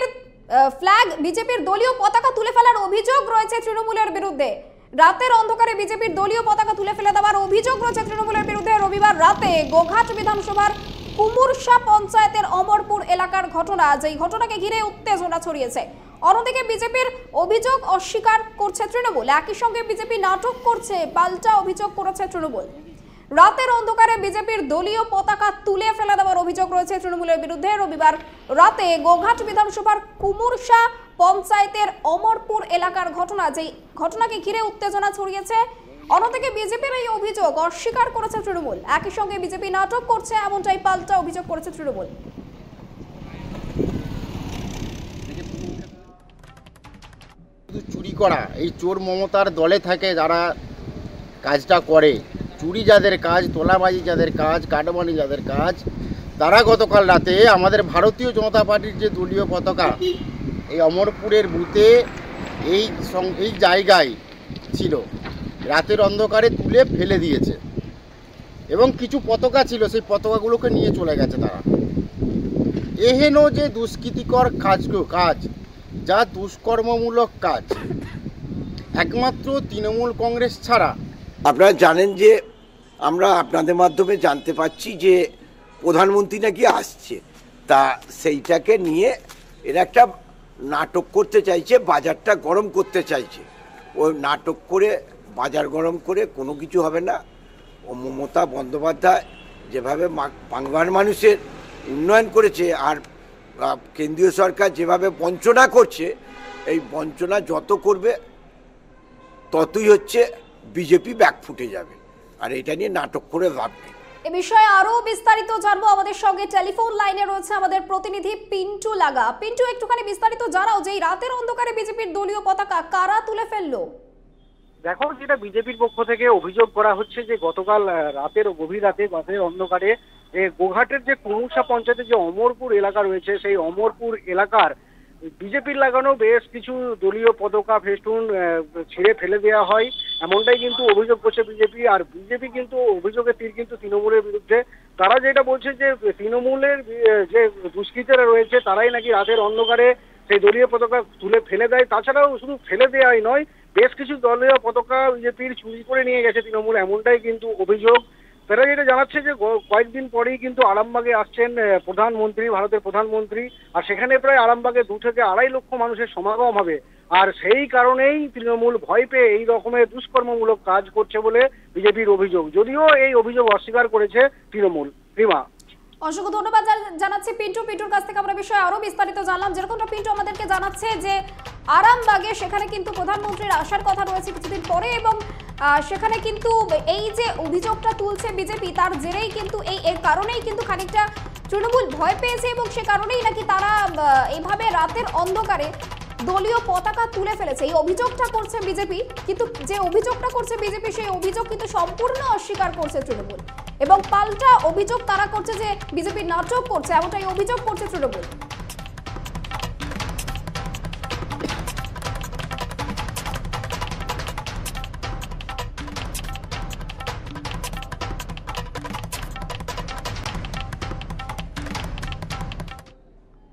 বিজেপির ফ্ল্যাগ বিজেপির দলীয় পতাকা তুলে ফেলার অভিযোগ রয়েছে তৃণমূলের বিরুদ্ধে রাতের অন্ধকারে বিজেপির দলীয় পতাকা তুলে ফেলে দেওয়ার অভিযোগ রয়েছে তৃণমূলের বিরুদ্ধে রবিবার রাতে গোঘাট বিধানসভার কুমুরশা পঞ্চায়েতের অমরপুর এলাকার ঘটনা যেই ঘটনাকে ঘিরে উত্তেজনা ছড়িয়েছে অন্যদিকে বিজেপির অভিযোগ অস্বীকার করছে তৃণমূল একই সঙ্গে বিজেপি নাটক করছে পাল্টা অভিযোগ করেছে তৃণমূল রাতের অন্ধকারে বিজেপির দলীয় পতাকা তুলে ফেলে দেওয়ার অভিযোগ রয়েছে তৃণমূলের বিরুদ্ধে রবিবার রাতে গোঘাট বিধানসভার কুমুরশা পঞ্চায়েতের অমরপুর এলাকার ঘটনা যেই ঘটনাকে ঘিরে উত্তেজনা ছড়িয়েছে অন্যদিকে বিজেপির এই অভিযোগ অস্বীকার করেছে তৃণমূল একই সঙ্গে বিজেপি নাটক করছে এমনটাই পাল্টা অভিযোগ করেছে তৃণমূল চুরি করা এই চোর মমতার দলে থাকে যারা কাজটা করে চুরি যাদের কাজ তোলাবাজি যাদের কাজ কাটবানি যাদের কাজ তারা গতকাল রাতে আমাদের ভারতীয় জনতা পার্টির যে দলীয় পতাকা এই অমরপুরের বুথে এই এই জায়গায় ছিল রাতের অন্ধকারে তুলে ফেলে দিয়েছে এবং কিছু পতাকা ছিল সেই পতাকাগুলোকে নিয়ে চলে গেছে তারা এহেন যে দুষ্কৃতিকর কাজ কাজ যা দুষ্কর্মমূলক কাজ একমাত্র তৃণমূল কংগ্রেস ছাড়া আপনারা জানেন যে আমরা আপনাদের মাধ্যমে জানতে পাচ্ছি যে প্রধানমন্ত্রী নাকি আসছে তা সেইটাকে নিয়ে এরা একটা নাটক করতে চাইছে বাজারটা গরম করতে চাইছে ও নাটক করে বাজার গরম করে কোনো কিছু হবে না ও মমতা বন্দ্যোপাধ্যায় যেভাবে বাংলার মানুষের উন্নয়ন করেছে আর কেন্দ্রীয় সরকার যেভাবে বঞ্চনা করছে এই বঞ্চনা যত করবে ততই হচ্ছে বিজেপি ব্যাক ফুটে যাবে আর এটা নিয়ে নাটক করে লাভ নেই এ বিষয়ে আরো বিস্তারিত জানবো আমাদের সঙ্গে টেলিফোন লাইনে রয়েছে আমাদের প্রতিনিধি পিন্টু লাগা পিন্টু একটুখানি বিস্তারিত জানাও যে রাতের অন্ধকারে বিজেপির দলীয় পতাকা কারা তুলে ফেললো দেখো যেটা বিজেপির পক্ষ থেকে অভিযোগ করা হচ্ছে যে গতকাল রাতের গভীর রাতে রাতের অন্ধকারে গোঘাটের যে কুমুসা পঞ্চায়েতে যে অমরপুর এলাকা রয়েছে সেই অমরপুর এলাকার বিজেপির লাগানো বেশ কিছু দলীয় পতাকা ফেস্টুন ছেড়ে ফেলে দেওয়া হয় এমনটাই কিন্তু অভিযোগ করছে বিজেপি আর বিজেপি কিন্তু অভিযোগের তীর কিন্তু তৃণমূলের বিরুদ্ধে তারা যেটা বলছে যে তৃণমূলের যে দুষ্কৃতীরা রয়েছে তারাই নাকি রাতের অন্ধকারে সেই দলীয় পতাকা তুলে ফেলে দেয় তাছাড়াও শুধু ফেলে দেওয়াই নয় বেশ কিছু দলীয় পতাকা বিজেপির চুরি করে নিয়ে গেছে তৃণমূল এমনটাই কিন্তু অভিযোগ তারা যেটা জানাচ্ছে যে কয়েকদিন পরেই কিন্তু আরামবাগে আসছেন প্রধানমন্ত্রী ভারতের প্রধানমন্ত্রী আর সেখানে প্রায় আরামবাগে দু থেকে আড়াই লক্ষ মানুষের সমাগম হবে আর সেই কারণেই তৃণমূল ভয় পেয়ে এই রকমের দুষ্কর্মমূলক কাজ করছে বলে বিজেপির অভিযোগ যদিও এই অভিযোগ অস্বীকার করেছে তৃণমূল রিমা অসংখ্য ধন্যবাদ জানাচ্ছি পিন্টু পিন্টুর কাছ থেকে আমরা বিষয়ে আরো বিস্তারিত জানলাম যেরকমটা পিন্টু আমাদেরকে জানাচ্ছে যে আরামবাগে সেখানে কিন্তু প্রধানমন্ত্রীর আসার কথা রয়েছে কিছুদিন পরে এবং সেখানে কিন্তু এই যে অভিযোগটা তুলছে বিজেপি তার জেরেই কিন্তু এই এর কারণেই কিন্তু খানিকটা তৃণমূল ভয় পেয়েছে এবং সে কারণেই নাকি তারা এভাবে রাতের অন্ধকারে দলীয় পতাকা তুলে ফেলেছে এই অভিযোগটা করছে বিজেপি কিন্তু যে অভিযোগটা করছে বিজেপি সেই অভিযোগ কিন্তু সম্পূর্ণ অস্বীকার করছে তৃণমূল এবং পাল্টা অভিযোগ তারা করছে যে বিজেপি নাটক করছে এমনটাই অভিযোগ করছে তৃণমূল